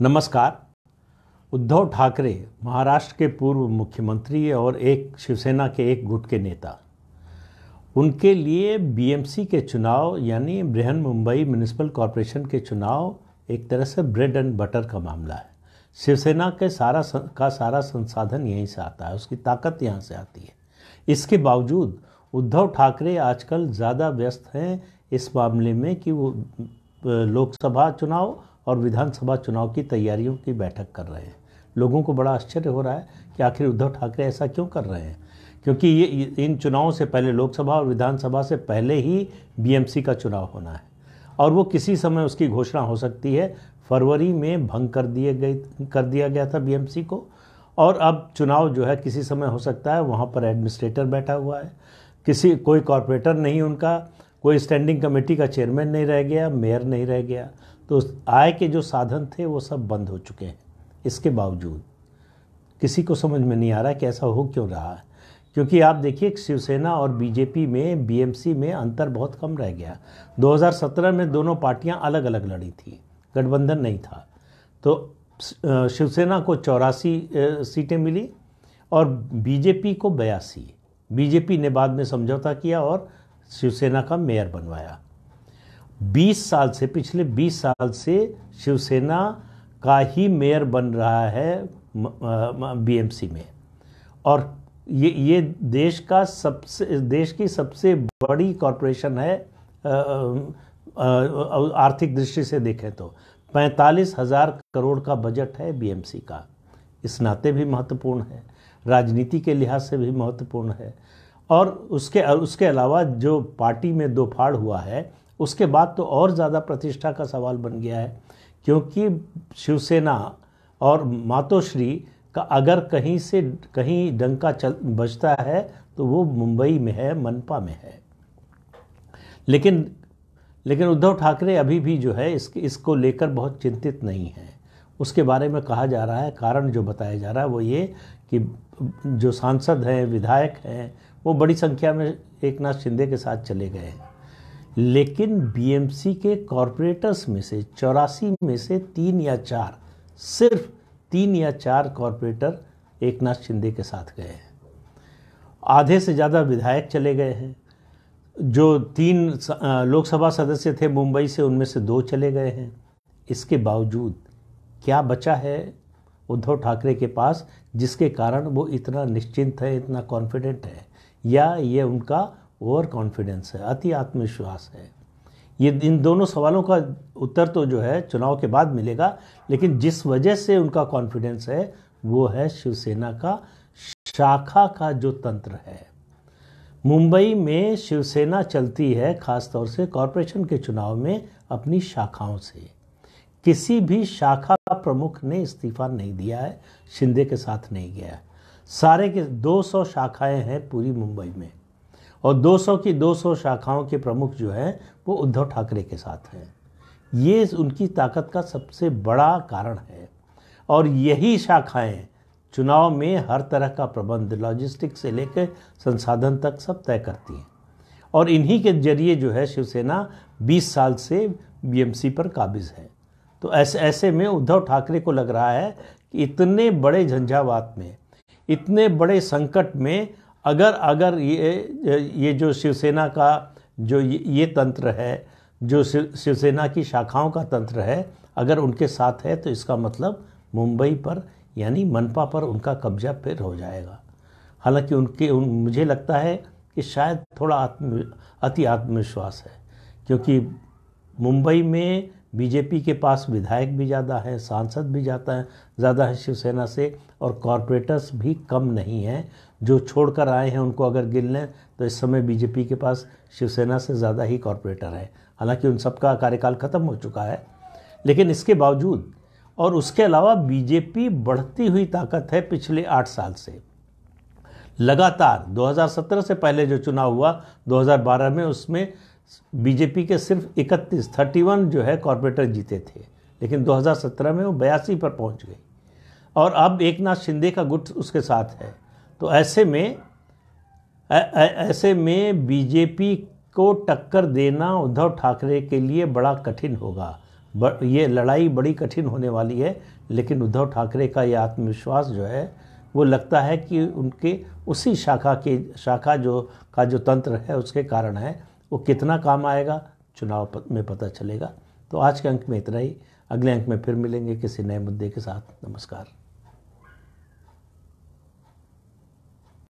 नमस्कार उद्धव ठाकरे महाराष्ट्र के पूर्व मुख्यमंत्री और एक शिवसेना के एक गुट के नेता उनके लिए बीएमसी के चुनाव यानी बृहन मुंबई म्यूनिसिपल कॉरपोरेशन के चुनाव एक तरह से ब्रेड एंड बटर का मामला है शिवसेना के सारा का सारा संसाधन यहीं से आता है उसकी ताकत यहाँ से आती है इसके बावजूद उद्धव ठाकरे आजकल ज़्यादा व्यस्त हैं इस मामले में कि वो लोकसभा चुनाव और विधानसभा चुनाव की तैयारियों की बैठक कर रहे हैं लोगों को बड़ा आश्चर्य हो रहा है कि आखिर उद्धव ठाकरे ऐसा क्यों कर रहे हैं क्योंकि ये इन चुनावों से पहले लोकसभा और विधानसभा से पहले ही बीएमसी का चुनाव होना है और वो किसी समय उसकी घोषणा हो सकती है फरवरी में भंग कर दिए गई कर दिया गया था बीएमसी को और अब चुनाव जो है किसी समय हो सकता है वहाँ पर एडमिनिस्ट्रेटर बैठा हुआ है किसी कोई कॉरपोरेटर नहीं उनका कोई स्टैंडिंग कमेटी का चेयरमैन नहीं रह गया मेयर नहीं रह गया तो आय के जो साधन थे वो सब बंद हो चुके हैं इसके बावजूद किसी को समझ में नहीं आ रहा कि ऐसा हो क्यों रहा है क्योंकि आप देखिए शिवसेना और बीजेपी में बीएमसी में अंतर बहुत कम रह गया 2017 में दोनों पार्टियां अलग अलग लड़ी थी गठबंधन नहीं था तो शिवसेना को चौरासी सीटें मिली और बीजेपी को बयासी बीजेपी ने बाद में समझौता किया और शिवसेना का मेयर बनवाया 20 साल से पिछले 20 साल से शिवसेना का ही मेयर बन रहा है बीएमसी में और ये ये देश का सबसे देश की सबसे बड़ी कॉरपोरेशन है आर्थिक दृष्टि से देखें तो पैंतालीस हजार करोड़ का बजट है बीएमसी का इस नाते भी महत्वपूर्ण है राजनीति के लिहाज से भी महत्वपूर्ण है और उसके उसके अलावा जो पार्टी में दो फाड़ हुआ है उसके बाद तो और ज़्यादा प्रतिष्ठा का सवाल बन गया है क्योंकि शिवसेना और मातोश्री का अगर कहीं से कहीं डंका चल बजता है तो वो मुंबई में है मनपा में है लेकिन लेकिन उद्धव ठाकरे अभी भी जो है इस, इसको लेकर बहुत चिंतित नहीं है उसके बारे में कहा जा रहा है कारण जो बताया जा रहा है वो ये कि जो सांसद हैं विधायक हैं वो बड़ी संख्या में एक नाथ शिंदे के साथ चले गए हैं लेकिन बीएमसी के कॉरपोरेटर्स में से चौरासी में से तीन या चार सिर्फ तीन या चार कॉरपोरेटर एक नाथ शिंदे के साथ गए हैं आधे से ज़्यादा विधायक चले गए हैं जो तीन लोकसभा सदस्य थे मुंबई से उनमें से दो चले गए हैं इसके बावजूद क्या बचा है उद्धव ठाकरे के पास जिसके कारण वो इतना निश्चिंत है इतना कॉन्फिडेंट है या ये उनका ओवर कॉन्फिडेंस है अति आत्मविश्वास है ये इन दोनों सवालों का उत्तर तो जो है चुनाव के बाद मिलेगा लेकिन जिस वजह से उनका कॉन्फिडेंस है वो है शिवसेना का शाखा का जो तंत्र है मुंबई में शिवसेना चलती है खासतौर से कॉरपोरेशन के चुनाव में अपनी शाखाओं से किसी भी शाखा प्रमुख ने इस्तीफा नहीं दिया है शिंदे के साथ नहीं गया सारे के 200 शाखाएं हैं पूरी मुंबई में और 200 की 200 शाखाओं के प्रमुख जो हैं वो उद्धव ठाकरे के साथ हैं ये उनकी ताकत का सबसे बड़ा कारण है और यही शाखाएं चुनाव में हर तरह का प्रबंध लॉजिस्टिक से लेकर संसाधन तक सब तय करती हैं और इन्हीं के जरिए जो है शिवसेना 20 साल से बीएमसी पर काबिज है तो ऐसे ऐसे में उद्धव ठाकरे को लग रहा है कि इतने बड़े झंझावात में इतने बड़े संकट में अगर अगर ये ये जो शिवसेना का जो ये तंत्र है जो शिवसेना की शाखाओं का तंत्र है अगर उनके साथ है तो इसका मतलब मुंबई पर यानी मनपा पर उनका कब्जा फिर हो जाएगा हालांकि उनके उन मुझे लगता है कि शायद थोड़ा आत्म अति आत्मविश्वास है क्योंकि मुंबई में बीजेपी के पास विधायक भी ज़्यादा हैं सांसद भी जाता है ज़्यादा है शिवसेना से और कॉरपोरेटर्स भी कम नहीं हैं जो छोड़कर आए हैं उनको अगर गिन लें तो इस समय बीजेपी के पास शिवसेना से ज़्यादा ही कॉरपोरेटर हैं हालांकि उन सबका कार्यकाल ख़त्म हो चुका है लेकिन इसके बावजूद और उसके अलावा बीजेपी बढ़ती हुई ताकत है पिछले आठ साल से लगातार 2017 से पहले जो चुनाव हुआ 2012 में उसमें बीजेपी के सिर्फ 31 31 जो है कॉरपोरेटर जीते थे लेकिन 2017 में वो बयासी पर पहुंच गई और अब एक नाथ शिंदे का गुट उसके साथ है तो ऐसे में ऐ, ऐ, ऐसे में बीजेपी को टक्कर देना उद्धव ठाकरे के लिए बड़ा कठिन होगा ब, ये लड़ाई बड़ी कठिन होने वाली है लेकिन उद्धव ठाकरे का ये आत्मविश्वास जो है वो लगता है कि उनके उसी शाखा के शाखा जो का जो तंत्र है उसके कारण है वो कितना काम आएगा चुनाव में पता चलेगा तो आज के अंक में इतना ही अगले अंक में फिर मिलेंगे किसी नए मुद्दे के साथ नमस्कार